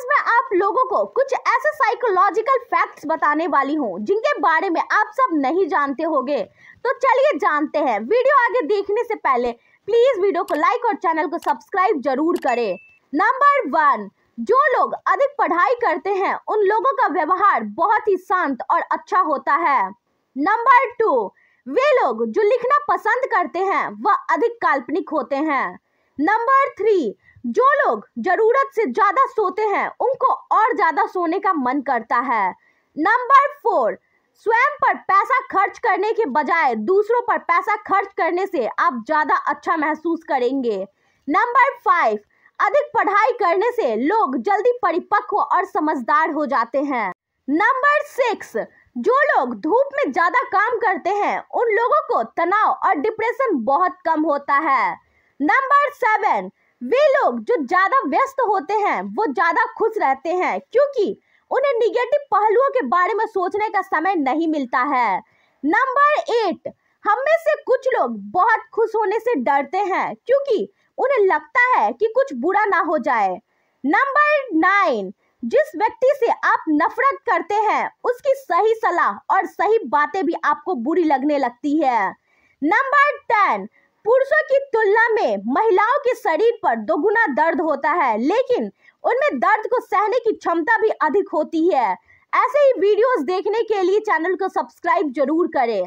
आज मैं आप लोगों को कुछ ऐसे साइकोलॉजिकल फैक्ट्स बताने वाली हूँ जिनके बारे में आप सब नहीं जानते होंगे तो चलिए जानते हैं वीडियो आगे देखने से पहले प्लीज वीडियो को लाइक और चैनल को सब्सक्राइब जरूर करें नंबर वन जो लोग अधिक पढ़ाई करते हैं उन लोगों का व्यवहार बहुत ही शांत और अच्छा होता है नंबर टू वे लोग जो लिखना पसंद करते हैं वह अधिक काल्पनिक होते हैं नंबर थ्री जो लोग जरूरत से ज्यादा सोते हैं उनको और ज्यादा सोने का मन करता है नंबर फोर स्वयं पर पैसा खर्च करने के बजाय दूसरों पर पैसा खर्च करने से आप ज्यादा अच्छा महसूस करेंगे नंबर फाइव अधिक पढ़ाई करने से लोग जल्दी परिपक्व और समझदार हो जाते हैं नंबर सिक्स जो लोग धूप में ज्यादा काम करते हैं उन लोगों को तनाव और डिप्रेशन बहुत कम होता है नंबर सेवन वे लोग जो ज़्यादा व्यस्त होते हैं वो ज़्यादा खुश रहते हैं क्योंकि उन्हें निगेटिव पहलुओं के बारे में सोचने का समय नहीं मिलता है नंबर एट हम में से कुछ लोग बहुत खुश होने से डरते हैं क्योंकि उन्हें लगता है कि कुछ बुरा ना हो जाए नंबर नाइन जिस व्यक्ति से आप नफरत करते हैं उसकी सही सलाह और सही बातें भी आपको बुरी लगने लगती है नंबर टेन पुरुषों की तुलना में महिलाओं के शरीर पर दोगुना दर्द होता है लेकिन उनमें दर्द को सहने की क्षमता भी अधिक होती है ऐसे ही वीडियोस देखने के लिए चैनल को सब्सक्राइब जरूर करें